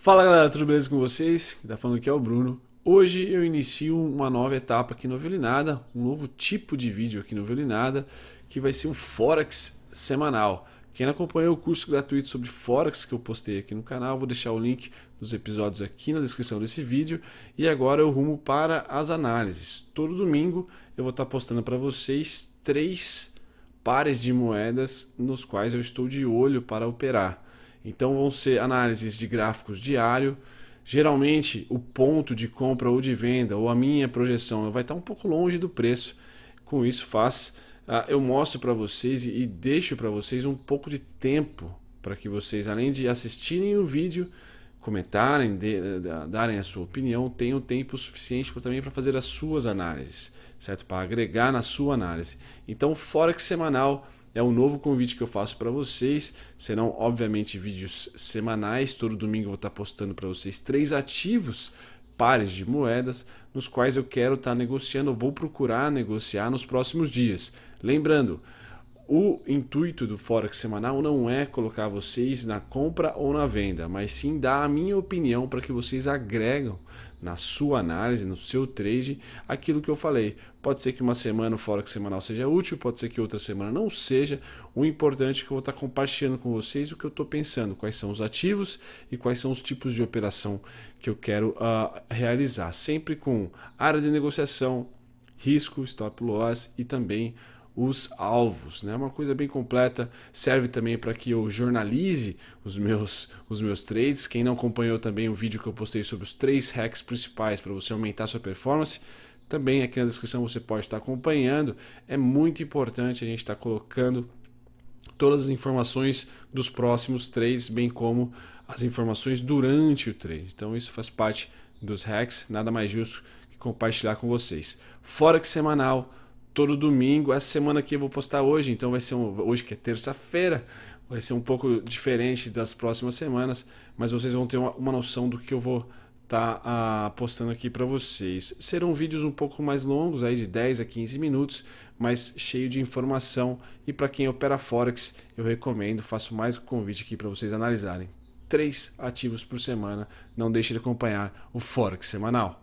Fala galera, tudo beleza com vocês? Quem tá falando aqui é o Bruno. Hoje eu inicio uma nova etapa aqui no Violinada, um novo tipo de vídeo aqui no Violinada, que vai ser um Forex semanal. Quem não acompanhou o curso gratuito sobre Forex que eu postei aqui no canal, vou deixar o link dos episódios aqui na descrição desse vídeo. E agora eu rumo para as análises. Todo domingo eu vou estar postando para vocês três pares de moedas nos quais eu estou de olho para operar. Então vão ser análises de gráficos diário. Geralmente o ponto de compra ou de venda ou a minha projeção vai estar um pouco longe do preço. Com isso faz, ah, eu mostro para vocês e deixo para vocês um pouco de tempo para que vocês, além de assistirem o vídeo, comentarem, darem a sua opinião, tenham tempo suficiente também para fazer as suas análises, certo? Para agregar na sua análise. Então, Forex semanal é um novo convite que eu faço para vocês. Serão, obviamente, vídeos semanais. Todo domingo eu vou estar tá postando para vocês três ativos pares de moedas nos quais eu quero estar tá negociando, eu vou procurar negociar nos próximos dias. Lembrando, o intuito do Forex semanal não é colocar vocês na compra ou na venda, mas sim dar a minha opinião para que vocês agregam na sua análise, no seu trade, aquilo que eu falei. Pode ser que uma semana o Forex semanal seja útil, pode ser que outra semana não seja. O importante é que eu vou estar compartilhando com vocês o que eu estou pensando, quais são os ativos e quais são os tipos de operação que eu quero uh, realizar. Sempre com área de negociação, risco, stop loss e também os alvos. É né? uma coisa bem completa, serve também para que eu jornalize os meus, os meus trades. Quem não acompanhou também o vídeo que eu postei sobre os três hacks principais para você aumentar sua performance, também aqui na descrição você pode estar acompanhando. É muito importante a gente estar colocando todas as informações dos próximos trades, bem como as informações durante o trade. Então isso faz parte dos hacks, nada mais justo que compartilhar com vocês. Fora que semanal todo domingo. Essa semana aqui eu vou postar hoje, então vai ser um, hoje que é terça-feira, vai ser um pouco diferente das próximas semanas, mas vocês vão ter uma, uma noção do que eu vou estar tá, ah, postando aqui para vocês. Serão vídeos um pouco mais longos, aí de 10 a 15 minutos, mas cheio de informação e para quem opera forex, eu recomendo, faço mais um convite aqui para vocês analisarem. Três ativos por semana. Não deixe de acompanhar o Forex semanal.